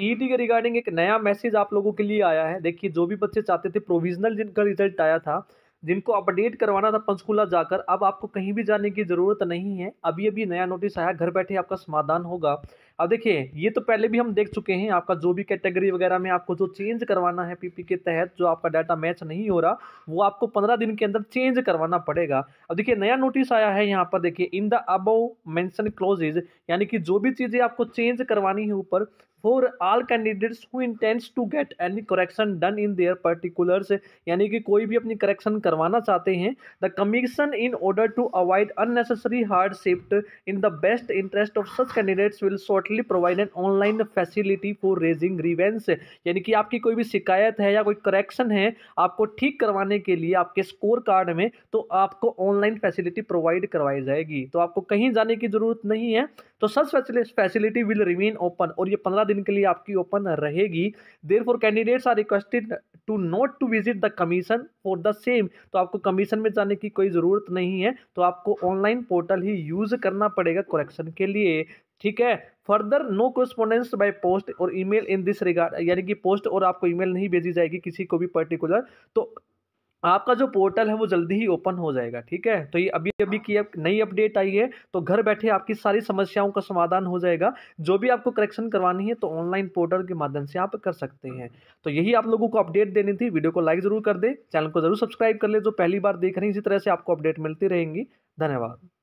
ET के regarding एक नया मैसेज आप लोगों के लिए आया है देखिए जो भी बच्चे चाहते थे प्रोविजनल जिनका रिजल्ट आया था जिनको अपडेट करवाना था पंचकूला जाकर अब आपको कहीं भी जाने की ज़रूरत नहीं है अभी अभी नया नोटिस आया घर बैठे आपका समाधान होगा अब देखिए ये तो पहले भी हम देख चुके हैं आपका जो भी कैटेगरी वगैरह में आपको जो चेंज करवाना है पीपी के तहत जो आपका डाटा मैच नहीं हो रहा वो आपको पंद्रह दिन के अंदर चेंज करवाना पड़ेगा अब देखिए नया नोटिस आया है यहाँ पर देखिए in the above mention clauses यानी कि जो भी चीज़ें आपको चेंज करवानी है ऊपर for all candidates who intends to get any correction done in their particulars यानी कि कोई भी अपनी करेक्शन करवाना चाहते हैं the commission in order to avoid unnecessary hardship in the best interest of such candidates will shortly provide an online facility for raising grievances यानी कि आपकी कोई भी शिकायत है या कोई करेक्शन है आपको ठीक करवाने के लिए आपके स्कोर कार्ड में तो आपको ऑनलाइन फैसिलिटी प्रोवाइड करवाई जाएगी तो आपको कहीं जाने की जरूरत नहीं है तो such facility will remain open और ये पंद्रह दिन के लिए आपकी ओपन रहेगी therefore candidates are requested to not to visit the commission for the same तो आपको कमीशन में जाने की कोई ज़रूरत नहीं है तो आपको ऑनलाइन पोर्टल ही यूज़ करना पड़ेगा कलेक्शन के लिए ठीक है further no correspondence by post और ईमेल इन दिस रिगार्ड यानी कि पोस्ट और आपको ईमेल नहीं भेजी जाएगी किसी को भी पर्टिकुलर तो आपका जो पोर्टल है वो जल्दी ही ओपन हो जाएगा ठीक है तो ये अभी अभी की नई अपडेट आई है तो घर बैठे आपकी सारी समस्याओं का समाधान हो जाएगा जो भी आपको करेक्शन करवानी है तो ऑनलाइन पोर्टल के माध्यम से आप कर सकते हैं तो यही आप लोगों को अपडेट देनी थी वीडियो को लाइक ज़रूर कर दे चैनल को ज़रूर सब्सक्राइब कर ले जो पहली बार देख रहे हैं इसी तरह से आपको अपडेट मिलती रहेंगी धन्यवाद